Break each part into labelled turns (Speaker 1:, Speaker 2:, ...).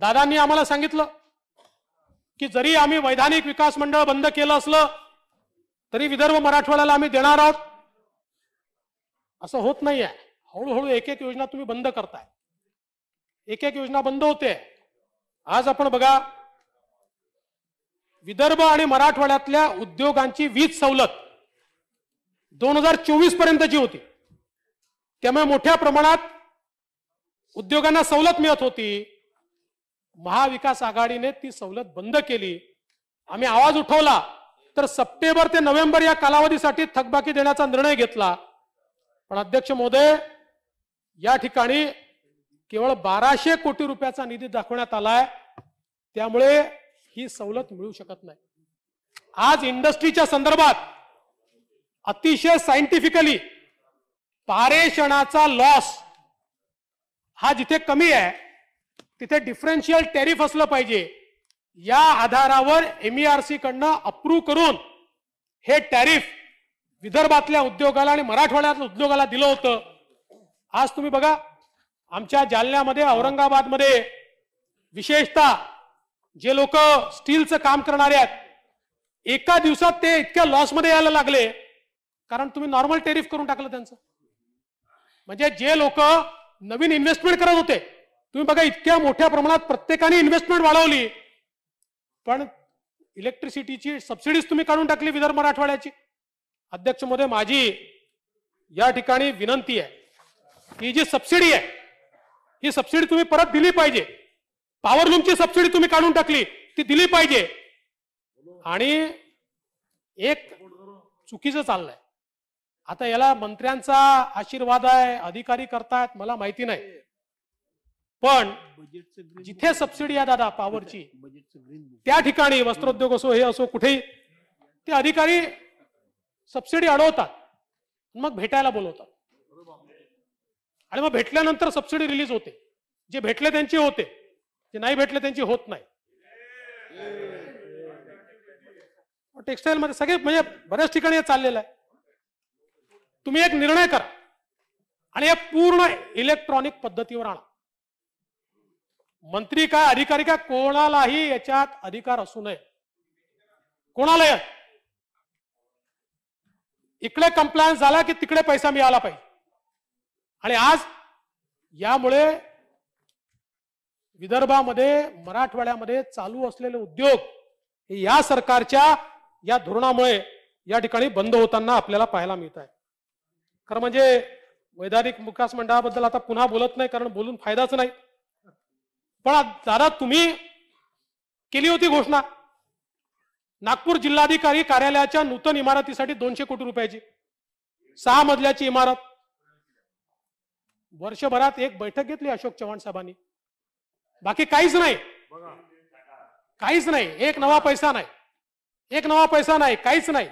Speaker 1: दादांनी आम्हाला सांगितलं की जरी आम्ही वैधानिक विकास मंडळ बंद केलं असलं तरी विदर्भ मराठवाड्याला आम्ही देणार आहोत असं होत नाही आहे हळूहळू एक एक योजना तुम्ही बंद करताय एक एक योजना बंद होते आज आपण बघा विदर्भ आणि मराठवाड्यातल्या उद्योगांची वीज सवलत दोन हजार चोवीस पर्यंतची होती त्यामुळे मोठ्या प्रमाणात उद्योगांना सवलत मिळत होती महाविकास आघाडीने ती सवलत बंद केली आम्ही आवाज उठवला तर सप्टेंबर ते नोव्हेंबर या कालावधीसाठी थकबाकी देण्याचा निर्णय घेतला पण अध्यक्ष मोदय या ठिकाणी केवळ बाराशे कोटी रुपयाचा निधी दाखवण्यात आलाय त्यामुळे ही सवलत मिळू शकत नाही आज इंडस्ट्रीच्या संदर्भात अतिशय सायंटिफिकली पारेषणाचा लॉस हा जिथे कमी आहे तिथे डिफरन्शियल टॅरिफ असलं पाहिजे या आधारावर एमईआरसी e कडनं अप्रूव्ह करून हे टॅरिफ विदर्भातल्या उद्योगाला आणि मराठवाड्यातल्या उद्योगाला दिलं होतं आज तुम्ही बघा आमच्या जालन्यामध्ये औरंगाबादमध्ये विशेषतः जे लोक स्टीलचं काम करणारे आहेत एका दिवसात ते इतक्या लॉसमध्ये यायला लागले कारण तुम्ही नॉर्मल टॅरिफ करून टाकलं त्यांचं म्हणजे जे लोक नवीन इन्व्हेस्टमेंट करत होते तुम्ही बघा इतक्या मोठ्या प्रमाणात प्रत्येकाने इन्व्हेस्टमेंट वाढवली पण इलेक्ट्रिसिटीची सबसिडीज तुम्ही काढून टाकली विदर्भ मराठवाड्याची अध्यक्ष मोदय माझी या ठिकाणी विनंती आहे की जी सबसिडी आहे ही सबसिडी तुम्ही परत दिली पाहिजे पॉवरलूमची सबसिडी तुम्ही काढून टाकली ती दिली पाहिजे आणि एक चुकीचं चाललंय आता याला मंत्र्यांचा आशीर्वाद आहे अधिकारी करतायत मला माहिती नाही पण जिथे सबसिडी आहे दादा पॉवरची त्या ठिकाणी वस्त्रोद्योग असो हे असो कुठेही ते अधिकारी सबसिडी अडवतात मग भेटायला बोलवतात आणि मग भेटल्यानंतर सबसिडी रिलीज होते जे भेटले त्यांचे होते जे नाही भेटले त्यांची होत नाही टेक्स्टाईल मध्ये सगळे म्हणजे बऱ्याच ठिकाणी चाललेलं आहे तुम्ही एक निर्णय करा आणि हे पूर्ण इलेक्ट्रॉनिक पद्धतीवर आणा मंत्री काय अधिकारी काय कोणालाही याच्यात अधिकार असू नये कोणाला इकडे कंप्लायन्स झाला की तिकडे पैसा मिळाला पाहिजे आणि आज यामुळे विदर्भामध्ये मराठवाड्यामध्ये चालू असलेले उद्योग हे या सरकारच्या या धोरणामुळे या ठिकाणी बंद होताना आपल्याला पाहायला मिळत आहे खरं म्हणजे वैधानिक विकास मंडळाबद्दल आता पुन्हा बोलत नाही कारण बोलून फायदाच नाही पण दादा तुम्ही केली होती घोषणा नागपूर जिल्हाधिकारी कार्यालयाच्या नूतन इमारतीसाठी दोनशे कोटी रुपयाची सहा मजल्याची इमारत वर्षभरात एक बैठक घेतली अशोक चव्हाण साहेबांनी बाकी काहीच नाही काहीच नाही एक नवा पैसा नाही एक नवा पैसा नाही काहीच नाही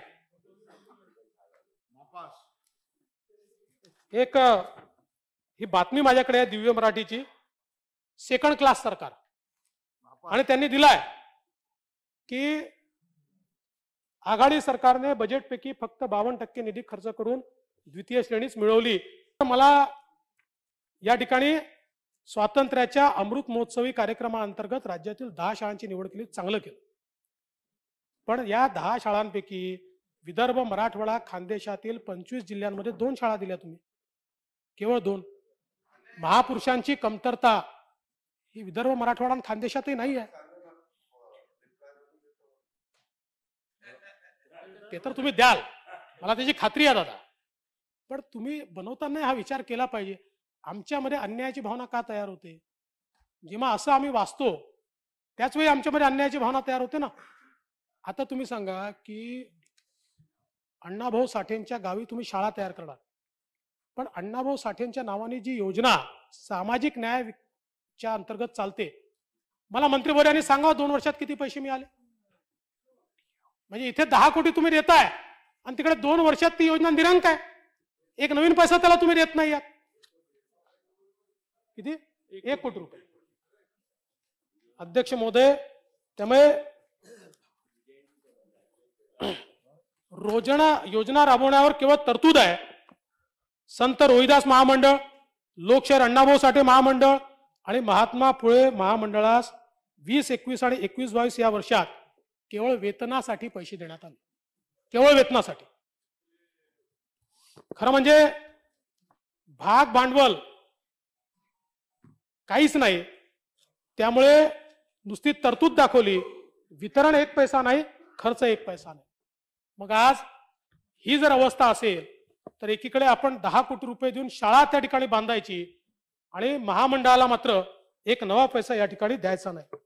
Speaker 1: एक ही बातमी माझ्याकडे आहे दिव्य मराठीची सेकंड क्लास सरकार आणि त्यांनी दिलाय की आघाडी सरकारने बजेटपैकी फक्त बावन्न टक्के निधी खर्च करून द्वितीय श्रेणीच मिळवली मला या ठिकाणी स्वातंत्र्याच्या अमृत महोत्सवी कार्यक्रमाअंतर्गत राज्यातील दहा शाळांची निवड केली चांगलं केलं पण या दहा शाळांपैकी विदर्भ मराठवाडा खानदेशातील पंचवीस जिल्ह्यांमध्ये दोन शाळा दिल्या तुम्ही केवळ दोन महापुरुषांची कमतरता ही विदर्भ मराठवाडा आणि खानदेशातही नाही आहे ते तर तुम्ही द्याल मला त्याची खात्री आहे दादा पण तुम्ही बनवताना हा विचार केला पाहिजे आमच्यामध्ये अन्यायाची भावना का तयार होते जेव्हा असं आम्ही वाचतो त्याच वेळी आमच्यामध्ये अन्यायाची भावना तयार होते ना आता तुम्ही सांगा की अण्णाभाऊ साठेंच्या गावी तुम्ही शाळा तयार करणार पण अण्णाभाऊ साठेंच्या नावाने जी योजना सामाजिक न्याय च्या अंतर्गत चालते मला मंत्रिमंडळाने सांगा दोन वर्षात किती पैसे मिळाले म्हणजे इथे दहा कोटी तुम्ही देताय आणि तिकडे दोन वर्षात ती योजना निरांक आहे एक नवीन पैसा त्याला तुम्ही देत नाही आहात किती एक कोटी रुपये अध्यक्ष मोदय त्यामुळे रोजना योजना राबवण्यावर केवळ तरतूद आहे संत रोहिदास महामंडळ लोकशाहीर अण्णाभाऊ साठे महामंडळ आणि महात्मा फुळे महामंडळास वीस एकवीस आणि एकवीस बावीस या वर्षात केवळ वेतनासाठी पैसे देण्यात आले केवळ वेतनासाठी खरं म्हणजे भाग भांडवल काहीच नाही त्यामुळे नुसती तरतूद दाखवली वितरण एक पैसा नाही खर्च एक पैसा नाही मग आज ही जर अवस्था असेल तर एकीकडे आपण दहा कोटी रुपये देऊन शाळा त्या ठिकाणी बांधायची आणि महामंडळाला मात्र एक नवा पैसा या ठिकाणी द्यायचा नाही